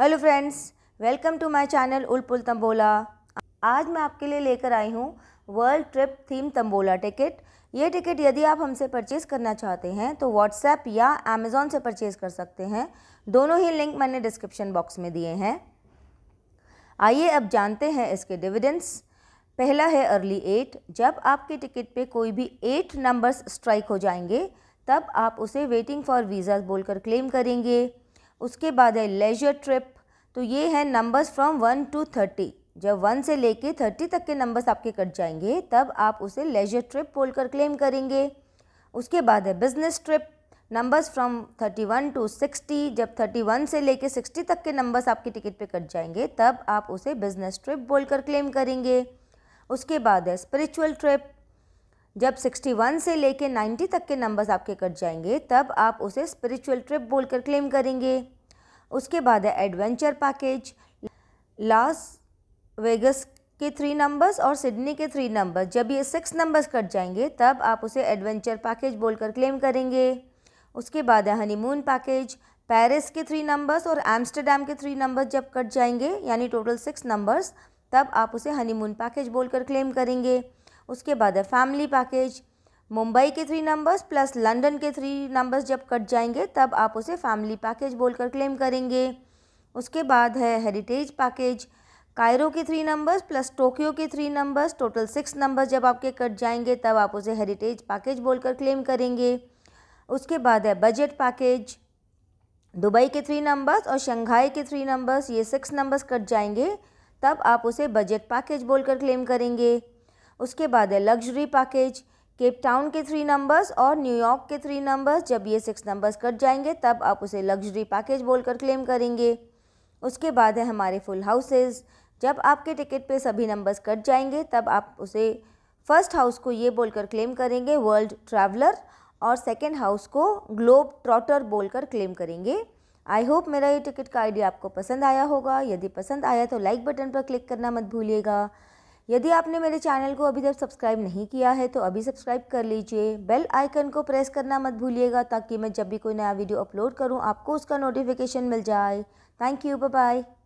hello friends welcome to my channel उलपुल तंबोला आज मैं आपके लिए लेकर आई हूँ world trip theme tambola ticket ये टिकट यदि आप हमसे परचेज़ करना चाहते हैं तो व्हाट्सएप या अमेज़ोन से परचेज़ कर सकते हैं दोनों ही लिंक मैंने डिस्क्रिप्शन बॉक्स में दिए हैं आइए अब जानते हैं इसके डिविडेंस पहला है अर्ली एट जब आपके टिकट पे कोई भी एट नंबर्स स्ट्राइक हो जाएंगे तब आप उसे वेटिंग फॉर वीज़ा बोलकर क्लेम करेंगे उसके बाद है लेजर ट्रिप तो ये है numbers from one to thirty जब वन से लेके थर्टी तक के नंबर्स आपके कट जाएंगे तब आप उसे लेजर ट्रिप बोल कर क्लेम करेंगे उसके बाद है business trip numbers from thirty one to sixty जब थर्टी वन से लेके सिक्सटी तक के नंबर्स आपके टिकट पे कट जाएंगे तब आप उसे बिजनेस ट्रिप बोल कर क्लेम करेंगे उसके बाद है स्पिरिचुअल ट्रिप जब सिक्सटी वन से लेके नाइन्टी तक के नंबर्स आपके कट जाएंगे तब आप उसे स्पिरिचुअल ट्रिप बोलकर क्लेम करेंगे उसके बाद है एडवेंचर पैकेज लास वेगस के थ्री नंबर्स और सिडनी के थ्री नंबर्स जब ये सिक्स नंबर्स कट जाएंगे तब आप उसे एडवेंचर पैकेज बोलकर क्लेम करेंगे उसके बाद है हनीमून पैकेज पेरिस के थ्री नंबर्स और एम्स्टरडेम के थ्री नंबर्स जब कट जाएंगे यानी टोटल सिक्स नंबर्स तब आप उसे हनीमून पैकेज बोलकर क्लेम करेंगे उसके बाद है फैमिली पैकेज मुंबई के थ्री नंबर्स प्लस लंदन के थ्री नंबर्स जब कट जाएंगे तब आप उसे फैमिली पैकेज बोलकर क्लेम करेंगे उसके बाद है हेरिटेज पैकेज कायरो के थ्री नंबर्स प्लस टोक्यो के three numbers total six numbers जब आपके कट जाएंगे तब आप उसे हेरिटेज पैकेज बोलकर क्लेम करेंगे उसके बाद है बजट पैकेज दुबई के थ्री नंबर्स और शंघाई के थ्री नंबर्स ये सिक्स नंबर्स कट जाएंगे तब आप उसे बजट पैकेज बोलकर क्लेम करेंगे उसके बाद है लग्जरी पैकेज केप टाउन के थ्री नंबर्स और न्यूयॉर्क के थ्री नंबर्स जब ये सिक्स नंबर्स कट जाएंगे तब आप उसे लग्जरी पैकेज बोलकर क्लेम करेंगे उसके बाद है हमारे फुल हाउसेज जब आपके टिकट पे सभी नंबर्स कट जाएंगे तब आप उसे फर्स्ट हाउस को ये बोलकर क्लेम करेंगे वर्ल्ड ट्रैवलर और सेकेंड हाउस को ग्लोब ट्रॉटर बोलकर क्लेम करेंगे आई होप मेरा ये टिकट का आइडिया आपको पसंद आया होगा यदि पसंद आया तो लाइक बटन पर क्लिक करना मत भूलिएगा यदि आपने मेरे चैनल को अभी तक सब्सक्राइब नहीं किया है तो अभी सब्सक्राइब कर लीजिए बेल आइकन को प्रेस करना मत भूलिएगा ताकि मैं जब भी कोई नया वीडियो अपलोड करूँ आपको उसका नोटिफिकेशन मिल जाए थैंक यू बाय